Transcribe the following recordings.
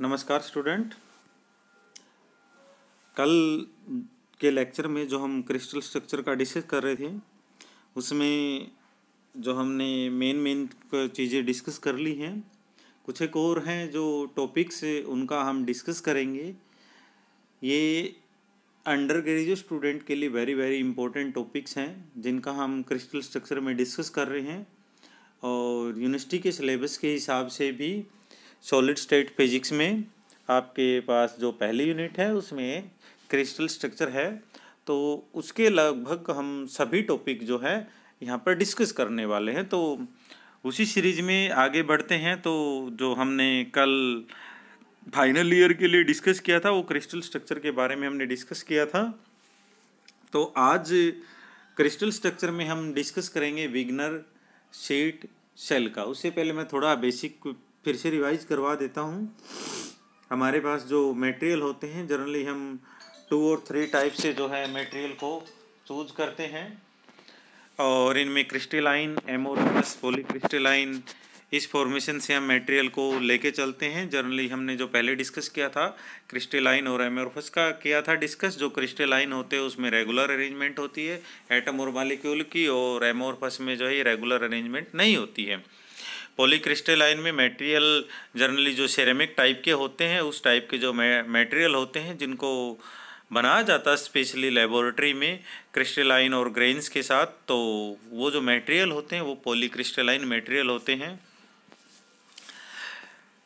नमस्कार स्टूडेंट कल के लेक्चर में जो हम क्रिस्टल स्ट्रक्चर का डिस्कस कर रहे थे उसमें जो हमने मेन मेन चीज़ें डिस्कस कर ली हैं कुछ एक और हैं जो टॉपिक्स उनका हम डिस्कस करेंगे ये अंडर ग्रेजुएट स्टूडेंट के लिए वेरी वेरी इंपॉर्टेंट टॉपिक्स हैं जिनका हम क्रिस्टल स्ट्रक्चर में डिस्कस कर रहे हैं और यूनिवर्सिटी के सिलेबस के हिसाब से भी सॉलिड स्टेट फिजिक्स में आपके पास जो पहली यूनिट है उसमें क्रिस्टल स्ट्रक्चर है तो उसके लगभग हम सभी टॉपिक जो है यहाँ पर डिस्कस करने वाले हैं तो उसी सीरीज में आगे बढ़ते हैं तो जो हमने कल फाइनल ईयर के लिए डिस्कस किया था वो क्रिस्टल स्ट्रक्चर के बारे में हमने डिस्कस किया था तो आज क्रिस्टल स्ट्रक्चर में हम डिस्कस करेंगे विगनर शीट सेल का उससे पहले मैं थोड़ा बेसिक फिर से रिवाइज करवा देता हूँ हमारे पास जो मटेरियल होते हैं जनरली हम टू और थ्री टाइप से जो है मटेरियल को चूज करते हैं और इनमें क्रिस्टलाइन एमोरस पोलीक्रिस्टलाइन इस फॉर्मेशन से हम मटेरियल को लेके चलते हैं जनरली हमने जो पहले डिस्कस किया था क्रिस्टलाइन और एमोरफस का किया था डिस्कस जो क्रिस्टलाइन होते हैं उसमें रेगुलर अरेंजमेंट होती है एटम और मालिक्यूल की और एमोरफस में जो है रेगुलर अरेंजमेंट नहीं होती है पॉलीक्रिस्टलाइन में मटेरियल जनरली जो सेरेमिक टाइप के होते हैं उस टाइप के जो मटेरियल होते हैं जिनको बनाया जाता है स्पेशली लेबोरेटरी में क्रिस्टलाइन और ग्रेन्स के साथ तो वो जो मटेरियल होते हैं वो पॉलीक्रिस्टलाइन मटेरियल होते हैं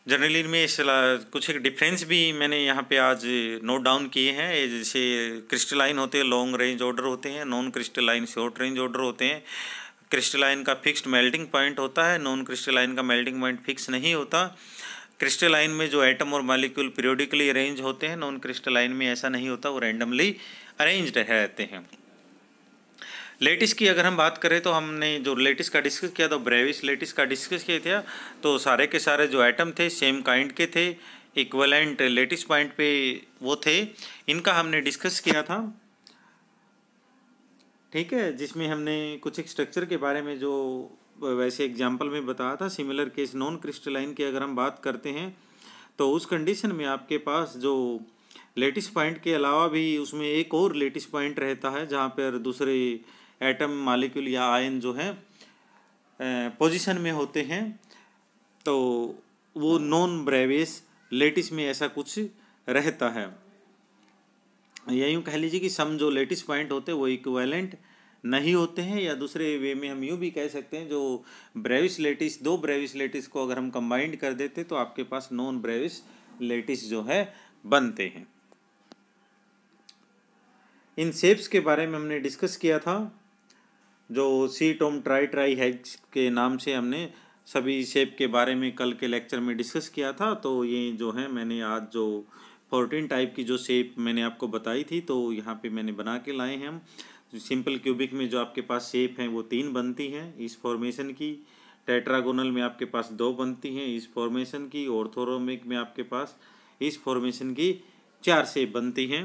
जनरली इनमें कुछ एक डिफरेंस भी मैंने यहाँ पे आज नोट डाउन किए हैं जैसे क्रिस्टलाइन होते हैं लॉन्ग रेंज ऑर्डर होते हैं non crystalline short range order होते हैं क्रिस्टलाइन का फिक्स्ड मेल्टिंग पॉइंट होता है नॉन क्रिस्टलाइन का मेल्टिंग पॉइंट फिक्स नहीं होता क्रिस्टलाइन में जो एटम और मालिक्यूल पीरियोडिकली अरेंज होते हैं नॉन क्रिस्टलाइन में ऐसा नहीं होता वो रैंडमली अरेंज रहते हैं लेटिस की अगर हम बात करें तो हमने जो लेटिस का डिस्कस किया तो ब्रेविस लेटिस का डिस्कस किया था तो सारे के सारे जो एटम थे सेम काइंड के थे इक्वलेंट लेटिस पॉइंट पे वो थे इनका हमने डिस्कस किया था ठीक है जिसमें हमने कुछ एक स्ट्रक्चर के बारे में जो वैसे एग्जाम्पल में बताया था सिमिलर केस नॉन क्रिस्टलाइन की अगर हम बात करते हैं तो उस कंडीशन में आपके पास जो लेटिस पॉइंट के अलावा भी उसमें एक और लेटिस पॉइंट रहता है जहाँ पर दूसरे एटम मालिक्यूल या आयन जो है पोजीशन में होते हैं तो वो नॉन ब्रेवेस लेटिस में ऐसा कुछ रहता है या यूँ कह लीजिए कि सम जो लेटेस्ट पॉइंट होते हैं वो इक्वेलेंट नहीं होते हैं या दूसरे वे में हम यूँ भी कह सकते हैं जो ब्रेविस लेटिस दो ब्रेविस लेटिस को अगर हम कंबाइंड कर देते तो आपके पास नॉन ब्रेविस लेटिस जो है बनते हैं इन शेप्स के बारे में हमने डिस्कस किया था जो सी टोम ट्राई ट्राई हैग्स के नाम से हमने सभी शेप के बारे में कल के लेक्चर में डिस्कस किया था तो ये जो है मैंने आज जो फोर्टीन टाइप की जो शेप मैंने आपको बताई थी तो यहाँ पे मैंने बना के लाए हैं हम सिंपल क्यूबिक में जो आपके पास शेप हैं वो तीन बनती हैं इस फॉर्मेशन की टेट्रागोनल में आपके पास दो बनती हैं इस फॉर्मेशन की ऑर्थोरोमिक में आपके पास इस फॉर्मेशन की चार शेप बनती हैं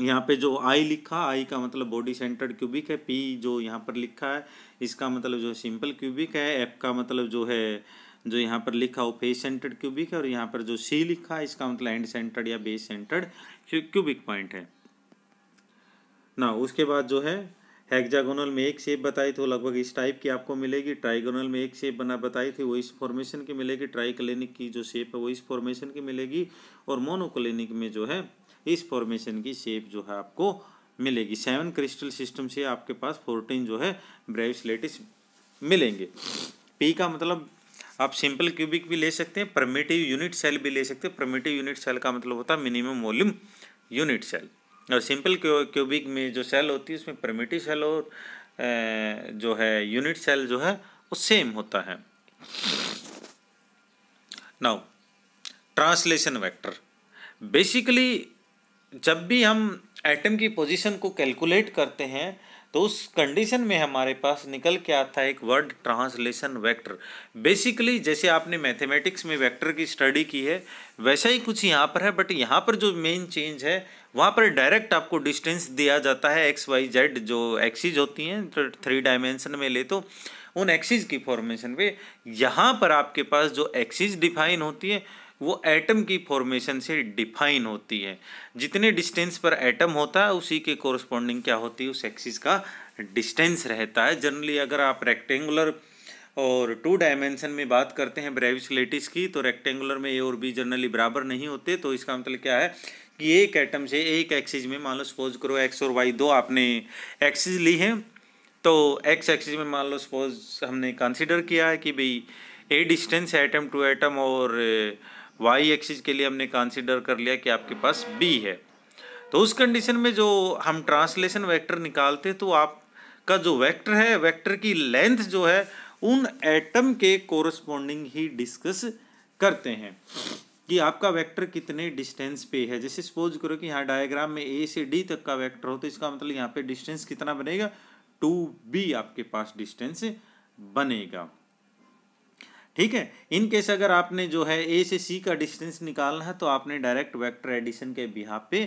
यहाँ पे जो आई लिखा आई का मतलब बॉडी सेंटर्ड क्यूबिक है पी जो यहाँ पर लिखा है इसका मतलब जो सिंपल क्यूबिक है एफ का मतलब जो है जो यहाँ पर लिखा हो फेस सेंटर्ड क्यूबिक है और यहाँ पर जो सी लिखा है इसका मतलब एंड सेंटर्ड या बेस सेंटर्ड क्यूबिक पॉइंट है ना उसके बाद जो है हेक्जागोनल में एक शेप बताई थी वो लगभग इस टाइप की आपको मिलेगी ट्राइगोनल में एक शेप बना बताई थी वो इस फॉर्मेशन की मिलेगी ट्राइक्लिनिक की जो शेप है वो इस फॉर्मेशन की मिलेगी और मोनोक्लिनिक में जो है इस फॉर्मेशन की शेप जो है आपको मिलेगी सेवन क्रिस्टल सिस्टम से आपके पास फोर्टीन जो है लेटिस मिलेंगे पी का मतलब आप सिंपल क्यूबिक भी ले सकते हैं परमेटिव यूनिट सेल भी ले सकते हैं परमेटिव यूनिट सेल का मतलब होता है मिनिमम वॉल्यूम यूनिट सेल और सिंपल क्यूबिक में जो सेल होती है उसमें परमेटिव सेल और जो है यूनिट सेल जो है वो सेम होता है नाउ ट्रांसलेशन वेक्टर बेसिकली जब भी हम एटम की पोजीशन को कैलकुलेट करते हैं तो उस कंडीशन में हमारे पास निकल के आता है एक वर्ड ट्रांसलेशन वेक्टर बेसिकली जैसे आपने मैथमेटिक्स में वेक्टर की स्टडी की है वैसा ही कुछ यहाँ पर है बट यहाँ पर जो मेन चेंज है वहाँ पर डायरेक्ट आपको डिस्टेंस दिया जाता है एक्स वाई जेड जो एक्सीज होती हैं तो थ्री डायमेंशन में ले तो उन एक्सीज की फॉर्मेशन पे यहाँ पर आपके पास जो एक्सीज डिफाइन होती है वो एटम की फॉर्मेशन से डिफाइन होती है जितने डिस्टेंस पर एटम होता है उसी के कोरस्पॉन्डिंग क्या होती है उस एक्सिस का डिस्टेंस रहता है जनरली अगर आप रेक्टेंगुलर और टू डायमेंशन में बात करते हैं ब्रेविस लेटिस की तो रेक्टेंगुलर में ए और बी जनरली बराबर नहीं होते तो इसका मतलब क्या है कि एक एटम से एक एक्सिस में मान लो सपोज करो एक्स और वाई दो आपने एक्सिस ली है तो एक्स एक्सिस में मान लो सपोज हमने कंसिडर किया है कि भाई a distance atom to atom और ए, वाई एक्सिस के लिए हमने कंसिडर कर लिया कि आपके पास बी है तो उस कंडीशन में जो हम ट्रांसलेशन वेक्टर निकालते तो आपका जो वेक्टर है वेक्टर की लेंथ जो है उन एटम के कोरस्पॉन्डिंग ही डिस्कस करते हैं कि आपका वेक्टर कितने डिस्टेंस पे है जैसे सपोज करो कि यहाँ डायग्राम में ए से डी तक का वेक्टर हो तो इसका मतलब यहाँ पे डिस्टेंस कितना बनेगा टू बी आपके पास डिस्टेंस बनेगा ठीक है इन केस अगर आपने जो है ए से सी का डिस्टेंस निकालना है तो आपने डायरेक्ट वेक्टर एडिशन के बिहाव पे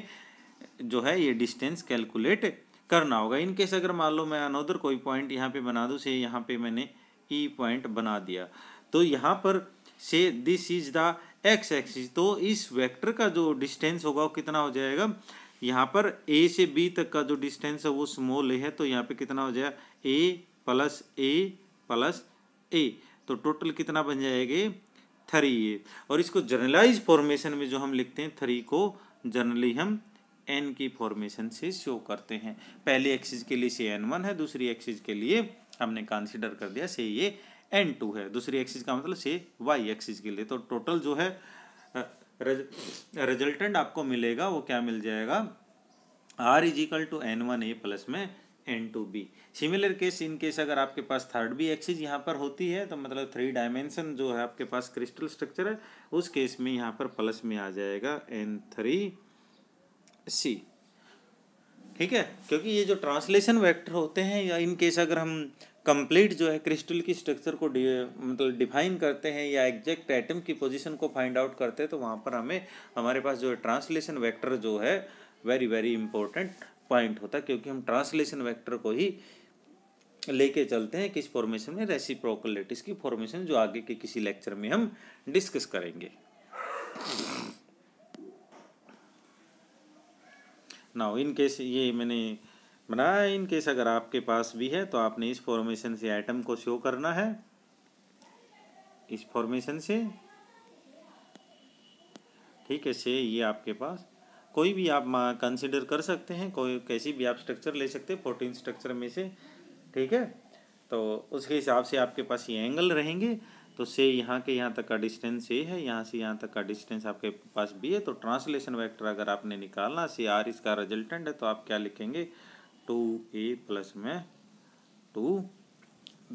जो है ये डिस्टेंस कैलकुलेट करना होगा इन केस अगर मान लो मैं अनोदर कोई पॉइंट यहाँ पे बना दूँ से यहाँ पे मैंने ई e पॉइंट बना दिया तो यहाँ पर से this is the X axis तो इस वेक्टर का जो डिस्टेंस होगा वो कितना हो जाएगा यहाँ पर ए से बी तक का जो डिस्टेंस है वो स्मॉल है तो यहाँ पे कितना हो जाएगा ए प्लस ए प्लस ए तो टोटल कितना बन जाएगा थ्री ए और इसको जर्नलाइज फॉर्मेशन में जो हम लिखते हैं थ्री को जर्नली हम एन की फॉर्मेशन से शो करते हैं पहले एक्सिस के लिए से एन वन है दूसरी एक्सिस के लिए हमने कंसीडर कर दिया से ये एन टू है दूसरी एक्सिस का मतलब से वाई एक्सिस के लिए तो टोटल जो है रज, रिजल्टेंट आपको मिलेगा वो क्या मिल जाएगा R equal to N one a plus में N two B similar case in case अगर आपके पास थर्ड बी एक्सिस यहाँ पर होती है तो मतलब थ्री डायमेंशन जो है आपके पास क्रिस्टल स्ट्रक्चर है उस केस में यहाँ पर प्लस में आ जाएगा एन थ्री सी ठीक है क्योंकि ये जो ट्रांसलेशन वेक्टर होते हैं या इन केस अगर हम कंप्लीट जो है क्रिस्टल की स्ट्रक्चर को डि मतलब डिफाइन करते हैं या एग्जैक्ट एटम की पोजिशन को फाइंड आउट करते हैं तो वहाँ पर हमें हमारे पास जो है ट्रांसलेशन वैक्टर जो है वेरी वेरी इंपॉर्टेंट पॉइंट होता है क्योंकि हम ट्रांसलेशन वेक्टर को ही लेके चलते हैं किस फॉर्मेशन में रेसिप्रोकल की फॉर्मेशन जो आगे के किसी लेक्चर में हम डिस्कस करेंगे नाउ इन केस ये मैंने बनाया इन केस अगर आपके पास भी है तो आपने इस फॉर्मेशन से आइटम को शो करना है इस फॉर्मेशन से ठीक है से ये आपके पास कोई भी आप कंसिडर कर सकते हैं कोई कैसी भी आप स्ट्रक्चर ले सकते हैं फोर्टीन स्ट्रक्चर में से ठीक है तो उसके हिसाब से आपके पास ये एंगल रहेंगे तो से यहाँ के यहाँ तक का डिस्टेंस ए है यहाँ से यहाँ तक का डिस्टेंस आपके पास बी है तो ट्रांसलेशन वेक्टर अगर आपने निकालना से आर इसका रिजल्टेंट है तो आप क्या लिखेंगे टू ए प्लस में टू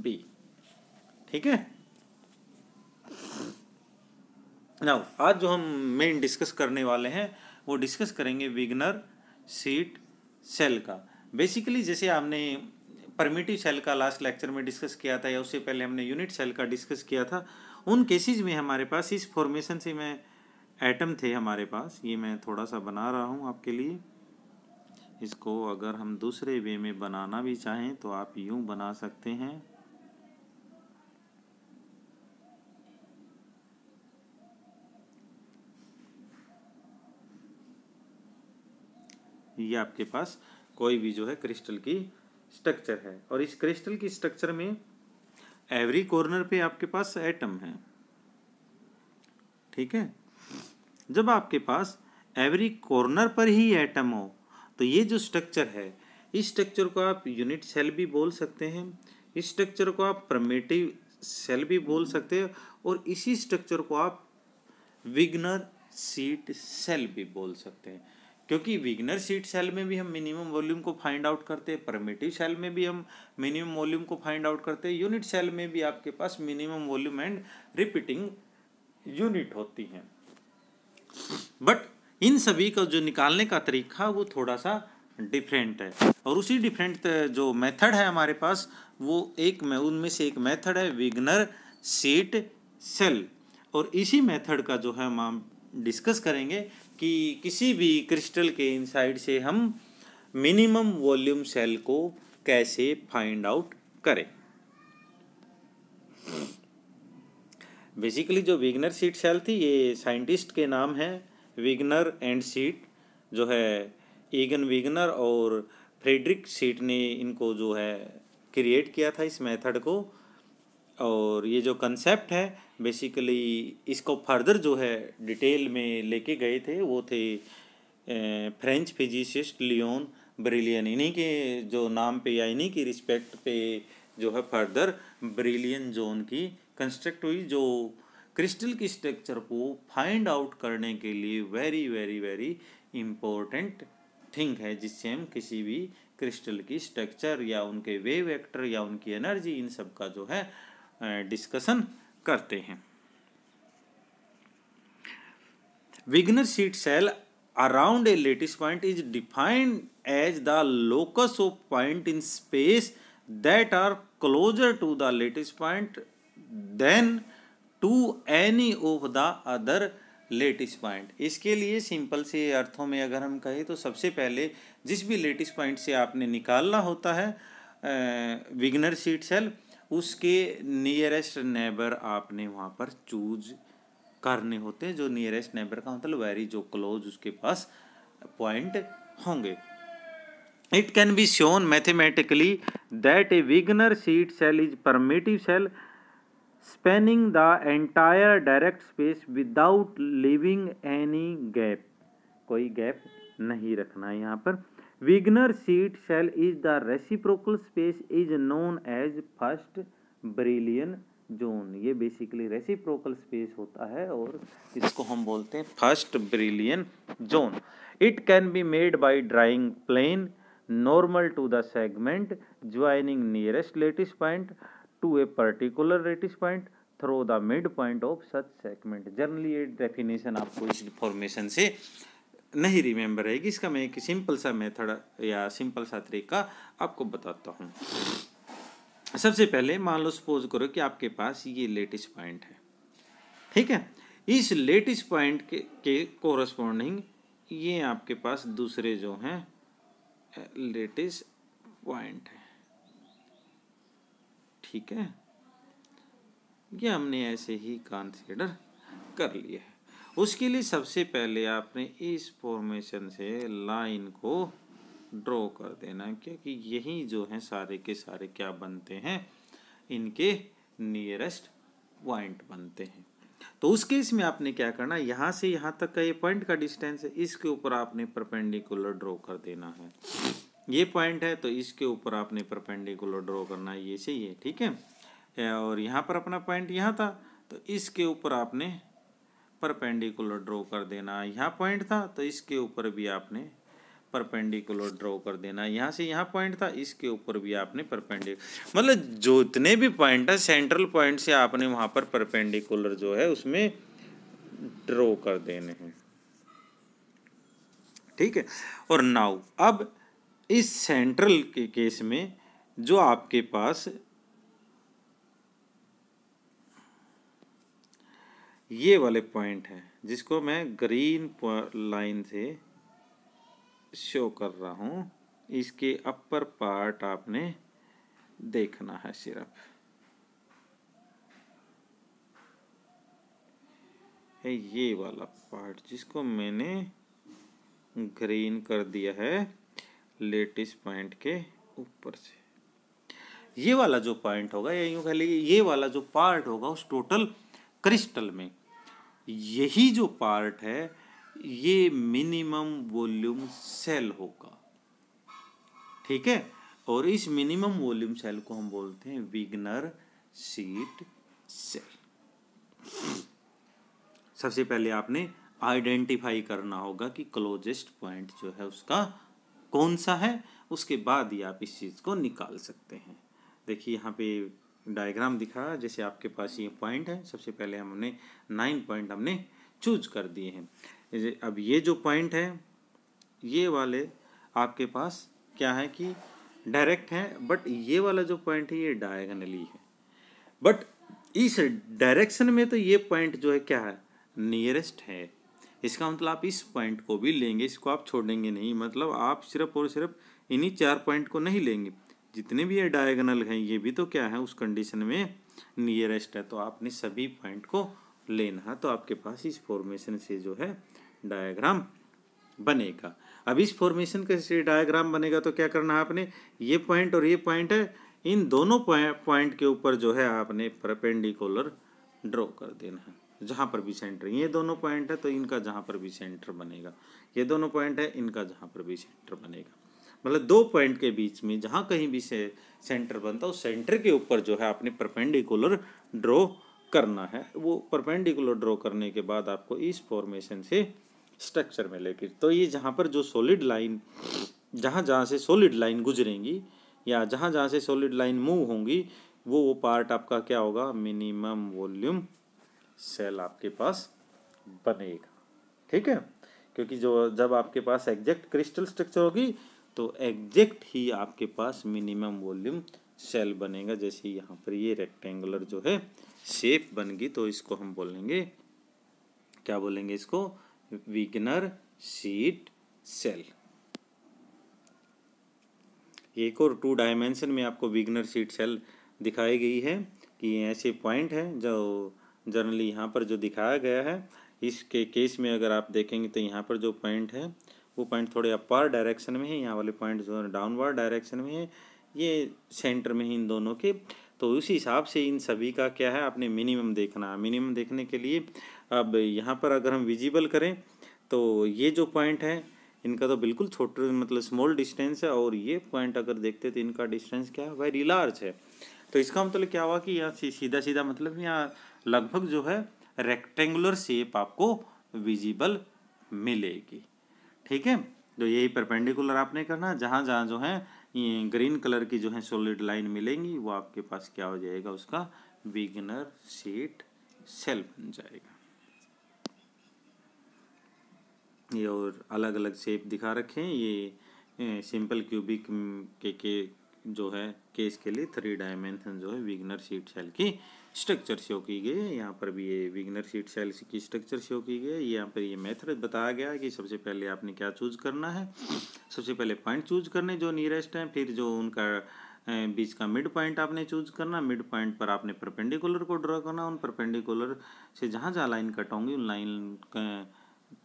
बी ठीक है नाउ आज जो हम मेन डिस्कस करने वाले हैं वो डिस्कस करेंगे विगनर सीट सेल का बेसिकली जैसे हमने परमिटिव सेल का लास्ट लेक्चर में डिस्कस किया था या उससे पहले हमने यूनिट सेल का डिस्कस किया था उन केसेस में हमारे पास इस फॉर्मेशन से मैं एटम थे हमारे पास ये मैं थोड़ा सा बना रहा हूँ आपके लिए इसको अगर हम दूसरे वे में बनाना भी चाहें तो आप यूँ बना सकते हैं ये आपके पास कोई भी जो है क्रिस्टल की स्ट्रक्चर है और इस क्रिस्टल की स्ट्रक्चर में एवरी कॉर्नर पे आपके पास एटम है ठीक है जब आपके पास एवरी कॉर्नर पर ही एटम हो तो ये जो स्ट्रक्चर है इस स्ट्रक्चर को आप यूनिट सेल भी बोल सकते हैं इस स्ट्रक्चर को आप प्रमेटिव सेल भी बोल सकते हैं और इसी स्ट्रक्चर को आप विग्नर सीट सेल भी बोल सकते हैं क्योंकि विगनर सीट सेल में भी हम मिनिमम वॉल्यूम को फाइंड आउट करते हैं परमेटिव सेल में भी हम मिनिमम वॉल्यूम को फाइंड आउट करते हैं यूनिट सेल में भी आपके पास minimum volume and repeating unit होती हैं बट इन सभी का जो निकालने का तरीका वो थोड़ा सा डिफरेंट है और उसी डिफरेंट जो मेथड है हमारे पास वो एक में उनमें से एक मेथड है विगनर सीट सेल और इसी मेथड का जो है हम डिस्कस करेंगे कि किसी भी क्रिस्टल के इनसाइड से हम मिनिमम वॉल्यूम सेल को कैसे फाइंड आउट करें बेसिकली जो विग्नर सीट सेल थी ये साइंटिस्ट के नाम है विग्नर एंड सीट जो है ईगन विग्नर और फ्रेडरिक सीट ने इनको जो है क्रिएट किया था इस मेथड को और ये जो कंसेप्ट है बेसिकली इसको फर्दर जो है डिटेल में लेके गए थे वो थे फ्रेंच फिजिसिस्ट लियोन ब्रिलियन इन्हीं के जो नाम पे या इन्हीं की रिस्पेक्ट पे जो है फर्दर ब्रिलियन जोन की कंस्ट्रक्ट हुई जो क्रिस्टल की स्ट्रक्चर को फाइंड आउट करने के लिए very very very important thing है जिससे हम किसी भी क्रिस्टल की स्ट्रक्चर या उनके वेव एक्टर या उनकी एनर्जी इन सब का जो है डिस्कशन करते हैं Wigner Seitz cell around a lattice point is defined as the locus of point in space that are closer to the lattice point than to any of the other lattice point इसके लिए simple से अर्थों में अगर हम कहें तो सबसे पहले जिस भी लेटेस्ट पॉइंट से आपने निकालना होता है विग्नर सीट सेल उसके नियरेस्ट नेबर आपने वहाँ पर चूज करने होते हैं जो नियरेस्ट नेबर का मतलब वेरी जो क्लोज उसके पास पॉइंट होंगे it can be shown mathematically that a Wigner Seitz cell is primitive cell spanning the entire direct space without leaving any gap कोई गैप नहीं रखना है यहाँ पर Wigner Seitz shell is the reciprocal space is known as first Brillouin zone ये basically reciprocal space होता है और इसको हम बोलते हैं first Brillouin zone it can be made by drawing plane normal to the segment joining nearest lattice point to a particular lattice point through the midpoint of such segment generally ये definition आपको इस information से नहीं remember रहेगी इसका मैं एक simple सा मेथड या सिंपल सा तरीका आपको बताता हूँ सबसे पहले मान लो सपोज करो कि आपके पास ये लेटेस्ट पॉइंट है ठीक है इस लेटेस्ट पॉइंट के के कोरस्पॉन्डिंग ये आपके पास दूसरे जो हैं लेटेस्ट पॉइंट है ठीक है ये हमने ऐसे ही कंसिडर कर लिया है उसके लिए सबसे पहले आपने इस फॉर्मेशन से लाइन को ड्रॉ कर देना क्योंकि यही जो है सारे के सारे क्या बनते हैं इनके नियरेस्ट पॉइंट बनते हैं तो उस केस में आपने क्या करना यहाँ से यहाँ तक का ये पॉइंट का डिस्टेंस है इसके ऊपर आपने परपेंडिकुलर ड्रॉ कर देना है ये पॉइंट है तो इसके ऊपर आपने परपेंडिकुलर ड्रॉ करना है ये से ये ठीक है और यहाँ पर अपना पॉइंट यहाँ था तो इसके ऊपर आपने परपेंडिकुलर ड्रॉ कर देना यहाँ पॉइंट था तो इसके ऊपर भी आपने परपेंडिकुलर ड्रॉ कर देना यहाँ से यहाँ पॉइंट था इसके ऊपर भी आपने परपेंडिकुलर मतलब जो इतने भी पॉइंट है सेंट्रल पॉइंट से आपने वहाँ पर परपेंडिकुलर जो है उसमें ड्रॉ कर देने हैं ठीक है और नाउ अब इस सेंट्रल के केस में जो आपके पास ये वाले पॉइंट हैं जिसको मैं ग्रीन लाइन से शो कर रहा हूँ इसके अपर पार्ट आपने देखना है सिर्फ है ये वाला पार्ट जिसको मैंने ग्रीन कर दिया है लेटेस्ट पॉइंट के ऊपर से ये वाला जो पॉइंट होगा ये यूँ कह लीजिए ये वाला जो पार्ट होगा उस टोटल क्रिस्टल में यही जो पार्ट है ये मिनिमम वॉल्यूम सेल होगा ठीक है और इस मिनिमम वॉल्यूम सेल को हम बोलते हैं विग्नर सीट सेल सबसे पहले आपने आइडेंटिफाई करना होगा कि क्लोजेस्ट पॉइंट जो है उसका कौन सा है उसके बाद ही आप इस चीज़ को निकाल सकते हैं देखिए यहाँ पे डायग्राम दिखा जैसे आपके पास ये पॉइंट है सबसे पहले हमने नाइन पॉइंट हमने चूज कर दिए हैं अब ये जो पॉइंट है ये वाले आपके पास क्या है कि डायरेक्ट हैं बट ये वाला जो पॉइंट है ये डायगनली है बट इस डायरेक्शन में तो ये पॉइंट जो है क्या है नियरेस्ट है इसका मतलब आप इस पॉइंट को भी लेंगे इसको आप छोड़ेंगे नहीं मतलब आप सिर्फ और सिर्फ इन्हीं चार पॉइंट को नहीं लेंगे जितने भी ये डायगनल हैं ये भी तो क्या है उस कंडीशन में नियरेस्ट है तो आपने सभी पॉइंट को लेना है तो आपके पास इस फॉर्मेशन से जो है डायग्राम बनेगा अब इस फॉर्मेशन के डायग्राम बनेगा तो क्या करना है आपने ये पॉइंट और ये पॉइंट है इन दोनों पॉइंट के ऊपर जो है आपने परपेंडिकुलर ड्रॉ कर देना है जहाँ पर भी सेंटर ये दोनों पॉइंट है तो इनका जहाँ पर भी सेंटर बनेगा ये दोनों पॉइंट है इनका जहाँ पर भी सेंटर बनेगा मतलब दो पॉइंट के बीच में जहाँ कहीं भी से सेंटर बनता है उस सेंटर के ऊपर जो है आपने परपेंडिकुलर ड्रॉ करना है वो परपेंडिकुलर ड्रॉ करने के बाद आपको इस फॉर्मेशन से स्ट्रक्चर में लेकर तो ये जहाँ पर जो सॉलिड लाइन जहाँ जहाँ से सॉलिड लाइन गुजरेंगी या जहाँ जहाँ से सॉलिड लाइन मूव होंगी वो वो पार्ट आपका क्या होगा मिनिमम वॉल्यूम सेल आपके पास बनेगा ठीक है क्योंकि जो जब आपके पास एग्जैक्ट क्रिस्टल स्ट्रक्चर होगी तो एग्जैक्ट ही आपके पास मिनिमम वॉल्यूम सेल बनेगा जैसे यहाँ पर ये रेक्टेंगुलर जो है शेप बन गई तो इसको हम बोलेंगे क्या बोलेंगे इसको विगनर सीट सेल एक और टू डायमेंशन में आपको विगनर सीट सेल दिखाई गई है कि ऐसे पॉइंट है जो जनरली यहाँ पर जो दिखाया गया है इसके केस में अगर आप देखेंगे तो यहाँ पर जो पॉइंट है वो पॉइंट थोड़े अपर डायरेक्शन में है यहाँ वाले पॉइंट जो है डाउनवर्ड डायरेक्शन में है ये सेंटर में है इन दोनों के तो उसी हिसाब से इन सभी का क्या है आपने मिनिमम देखना मिनिमम देखने के लिए अब यहाँ पर अगर हम विजिबल करें तो ये जो पॉइंट है इनका तो बिल्कुल छोटे मतलब स्मॉल डिस्टेंस है और ये पॉइंट अगर देखते तो इनका डिस्टेंस क्या है वेरी लार्ज है तो इसका मतलब क्या हुआ कि यहाँ सीधा सीधा मतलब यहाँ लगभग जो है रेक्टेंगुलर शेप आपको विजिबल मिलेगी ठीक है तो यही परपेंडिकुलर आपने करना जहाँ जहाँ जो है ग्रीन कलर की जो है सॉलिड लाइन मिलेंगी वो आपके पास क्या हो जाएगा उसका बिगिनर सीट सेल बन जाएगा ये और अलग अलग शेप दिखा रखे हैं ये सिंपल क्यूबिक के के जो है केस के लिए थ्री डायमेंशन जो है विगनर सीट सेल की स्ट्रक्चर शो की गई है यहाँ पर भी ये विगनर सीट सेल्स की स्ट्रक्चर शो की गई है यहाँ पर ये मेथड बताया गया है कि सबसे पहले आपने क्या चूज करना है सबसे पहले पॉइंट चूज करने जो नियरेस्ट हैं फिर जो उनका बीच का मिड पॉइंट आपने चूज करना मिड पॉइंट पर आपने परपेंडिकुलर को ड्रॉ करना उन परपेंडिकुलर से जहाँ जहाँ लाइन कट होंगी उन लाइन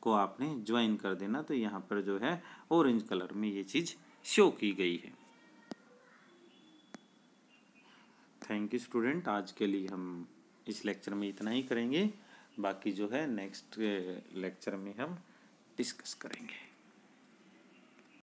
को आपने ज्वाइन कर देना तो यहाँ पर जो है ऑरेंज कलर में ये चीज़ शो की गई है थैंक यू स्टूडेंट आज के लिए हम इस लेक्चर में इतना ही करेंगे बाकी जो है नेक्स्ट लेक्चर eh, में हम डिस्कस करेंगे